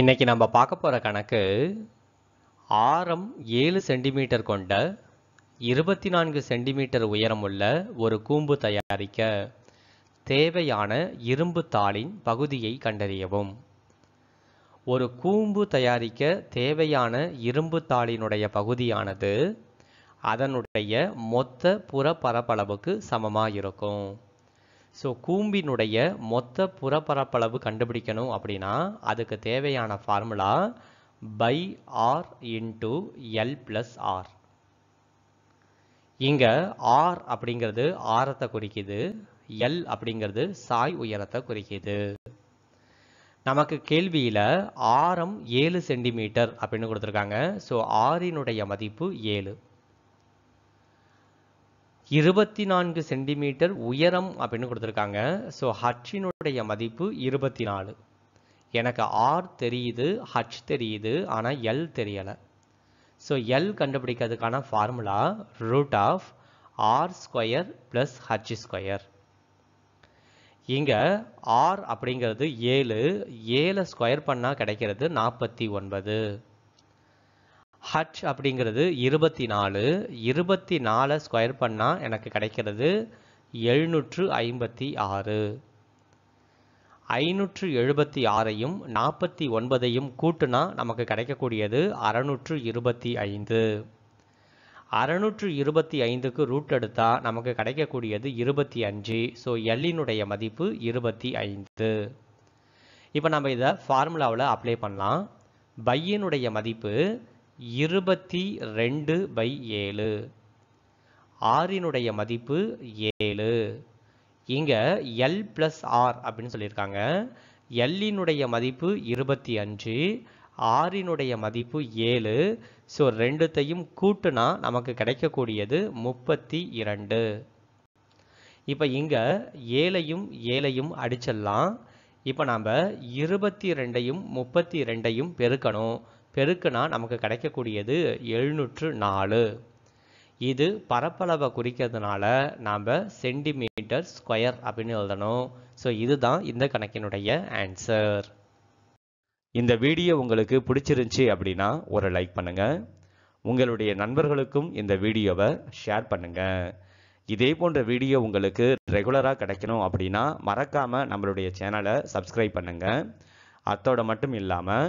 இன்னைக்கு நம்ம பார்க்க போகிற கணக்கு ஆரம் ஏழு சென்டிமீட்டர் கொண்ட இருபத்தி நான்கு சென்டிமீட்டர் உயரமுள்ள ஒரு கூம்பு தயாரிக்க தேவையான இரும்பு தாளின் பகுதியை கண்டறியவும் ஒரு கூம்பு தயாரிக்க தேவையான இரும்பு தாளினுடைய பகுதியானது அதனுடைய மொத்த புற பரப்பளவுக்கு சமமாக இருக்கும் ஸோ கூம்பினுடைய மொத்த புறப்பரப்பளவு கண்டுபிடிக்கணும் அப்படின்னா அதுக்கு தேவையான formula pi R into L plus R இங்கே ஆர் அப்படிங்கிறது ஆரத்தை குறிக்கிது எல் அப்படிங்கிறது சாய் உயரத்தை குறிக்கிது நமக்கு கேள்வியில் ஆரம் ஏழு சென்டிமீட்டர் அப்படின்னு கொடுத்துருக்காங்க ஸோ ஆரினுடைய மதிப்பு ஏழு இருபத்தி நான்கு சென்டிமீட்டர் உயரம் அப்படின்னு கொடுத்துருக்காங்க ஸோ ஹச்சினுடைய மதிப்பு இருபத்தி நாலு எனக்கு ஆர் தெரியுது ஹச் தெரியுது ஆனால் எல் தெரியலை ஸோ எல் கண்டுபிடிக்கிறதுக்கான formula root of R square plus H square இங்கே ஆர் அப்படிங்கிறது ஏழு ஏழை ஸ்கொயர் பண்ணால் கிடைக்கிறது நாற்பத்தி ஒன்பது ஹச் அப்படிங்கிறது இருபத்தி நாலு இருபத்தி நாலை ஸ்கொயர் பண்ணால் எனக்கு கிடைக்கிறது எழுநூற்று ஐம்பத்தி ஆறு ஐநூற்று எழுபத்தி ஆறையும் நாற்பத்தி ஒன்பதையும் கூட்டுனா நமக்கு கிடைக்கக்கூடியது அறநூற்று இருபத்தி ஐந்து அறநூற்று இருபத்தி ஐந்துக்கு ரூட் எடுத்தால் நமக்கு கிடைக்கக்கூடியது இருபத்தி அஞ்சு ஸோ எல்லினுடைய மதிப்பு இருபத்தி ஐந்து இப்போ நம்ம இதை ஃபார்முலாவில் அப்ளை பண்ணலாம் பையனுடைய மதிப்பு இருபத்தி ரெண்டு பை ஏழு ஆரினுடைய மதிப்பு ஏழு இங்கே எல் ப்ளஸ் ஆர் அப்படின்னு சொல்லியிருக்காங்க எல்லினுடைய மதிப்பு இருபத்தி அஞ்சு ஆறினுடைய மதிப்பு ஏழு ஸோ ரெண்டுத்தையும் கூட்டுனா நமக்கு கிடைக்கக்கூடியது முப்பத்தி இரண்டு இப்போ இங்கே ஏழையும் ஏழையும் அடிச்சிடலாம் இப்போ நாம் இருபத்தி ரெண்டையும் முப்பத்தி ரெண்டையும் பெருக்கணும் பெருக்குனா நமக்கு கிடைக்கக்கூடியது எழுநூற்று நாலு இது பரப்பளவை குறிக்கிறதுனால நாம் சென்டிமீட்டர் ஸ்கொயர் அப்படின்னு எழுதணும் ஸோ இதுதான் இந்த கணக்கினுடைய ஆன்சர் இந்த வீடியோ உங்களுக்கு பிடிச்சிருந்துச்சி அப்படின்னா ஒரு லைக் பண்ணுங்கள் உங்களுடைய நண்பர்களுக்கும் இந்த வீடியோவை ஷேர் பண்ணுங்கள் இதே போன்ற வீடியோ உங்களுக்கு ரெகுலராக கிடைக்கணும் அப்படின்னா மறக்காமல் நம்மளுடைய சேனலை சப்ஸ்கிரைப் பண்ணுங்கள் அத்தோட மட்டும் இல்லாமல்